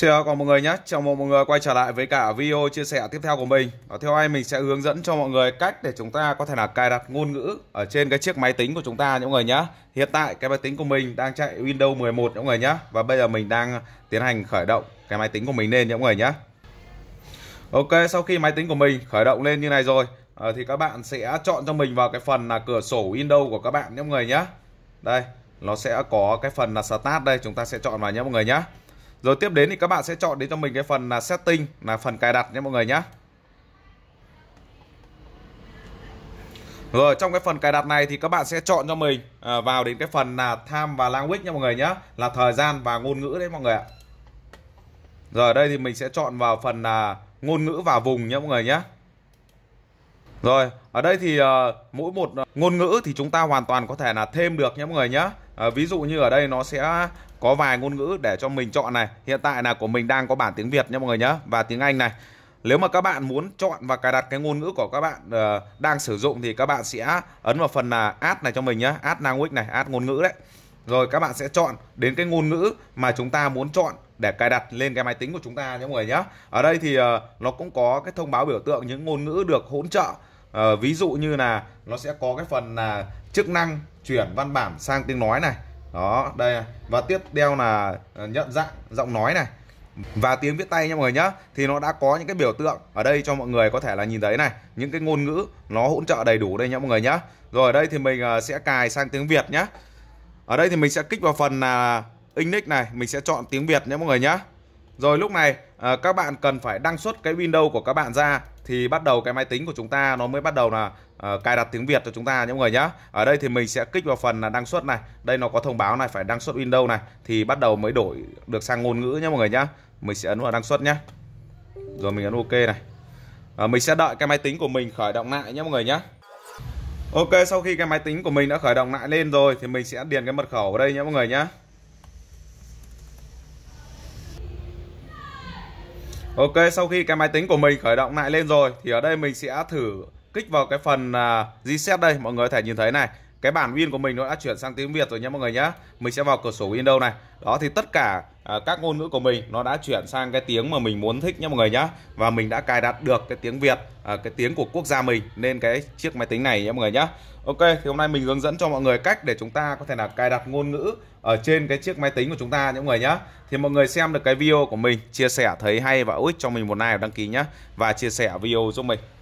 Chào còn mọi người nhé, chào mừng mọi người quay trở lại với cả video chia sẻ tiếp theo của mình ở Theo anh mình sẽ hướng dẫn cho mọi người cách để chúng ta có thể là cài đặt ngôn ngữ ở trên cái chiếc máy tính của chúng ta những người nhé Hiện tại cái máy tính của mình đang chạy Windows 11 những người nhé Và bây giờ mình đang tiến hành khởi động cái máy tính của mình lên những người nhé Ok, sau khi máy tính của mình khởi động lên như này rồi ờ, Thì các bạn sẽ chọn cho mình vào cái phần là cửa sổ Windows của các bạn những người nhé Đây, nó sẽ có cái phần là Start đây, chúng ta sẽ chọn vào nhé mọi người nhé rồi tiếp đến thì các bạn sẽ chọn đến cho mình cái phần là setting là phần cài đặt nhé mọi người nhé. Rồi trong cái phần cài đặt này thì các bạn sẽ chọn cho mình à, vào đến cái phần là time và language nhé mọi người nhé. Là thời gian và ngôn ngữ đấy mọi người ạ. Rồi ở đây thì mình sẽ chọn vào phần là ngôn ngữ và vùng nhé mọi người nhé. Rồi, ở đây thì uh, mỗi một ờ, ngôn ngữ thì chúng ta hoàn toàn có thể là thêm được nhé mọi người nhé. Uh, ví dụ như ở đây nó sẽ có vài ngôn ngữ để cho mình chọn này. Hiện tại là của mình đang có bản tiếng Việt nhé mọi người nhé và tiếng Anh này. Nếu mà các bạn muốn chọn và cài đặt cái ngôn ngữ của các bạn uh, đang sử dụng thì các bạn sẽ ấn vào phần là add này cho mình nhé. Add language này, add ngôn ngữ đấy. Rồi các bạn sẽ chọn đến cái ngôn ngữ mà chúng ta muốn chọn để cài đặt lên cái máy tính của chúng ta nhé mọi người nhé. Ở đây thì uh, nó cũng có cái thông báo biểu tượng những ngôn ngữ được hỗ trợ à, ví dụ như là nó sẽ có cái phần là chức năng chuyển văn bản sang tiếng nói này đó đây và tiếp theo là ờ, nhận dạng giọng nói này và tiếng viết tay nha mọi người nhé thì nó đã có những cái biểu tượng ở đây cho mọi người có thể là nhìn thấy này những cái ngôn ngữ nó hỗ trợ đầy đủ đây nhé mọi người nhé rồi ở đây thì mình ờ, sẽ cài sang tiếng việt nhé ở đây thì mình sẽ kích vào phần là index này mình sẽ chọn tiếng việt nhé mọi người nhé rồi lúc này à, các bạn cần phải đăng xuất cái Windows của các bạn ra thì bắt đầu cái máy tính của chúng ta nó mới bắt đầu là à, cài đặt tiếng Việt cho chúng ta nhé mọi người nhá. Ở đây thì mình sẽ kích vào phần là đăng xuất này. Đây nó có thông báo này phải đăng xuất Windows này thì bắt đầu mới đổi được sang ngôn ngữ nhé mọi người nhá. Mình sẽ ấn vào đăng xuất nhé. Rồi mình ấn ok này. À, mình sẽ đợi cái máy tính của mình khởi động lại nhé mọi người nhé. Ok, sau khi cái máy tính của mình đã khởi động lại lên rồi thì mình sẽ điền cái mật khẩu ở đây nhé mọi người nhé. Ok sau khi cái máy tính của mình khởi động lại lên rồi thì ở đây mình sẽ thử kích vào cái phần reset à, đây mọi người có thể nhìn thấy này cái bản win của mình nó đã chuyển sang tiếng Việt rồi nhé mọi người nhé mình sẽ vào cửa sổ Windows này đó thì tất cả à, các ngôn ngữ của mình nó đã chuyển sang cái tiếng mà mình muốn thích nhé mọi người nhé và mình đã cài đặt được cái tiếng Việt à, cái tiếng của quốc gia mình nên cái chiếc máy tính này nhé mọi người nhé Ok thì hôm nay mình hướng dẫn cho mọi người cách để chúng ta có thể là cài đặt ngôn ngữ ở trên cái chiếc máy tính của chúng ta nhé mọi người nhé thì mọi người xem được cái video của mình chia sẻ thấy hay và ích cho mình một like đăng ký nhé và chia sẻ video giúp mình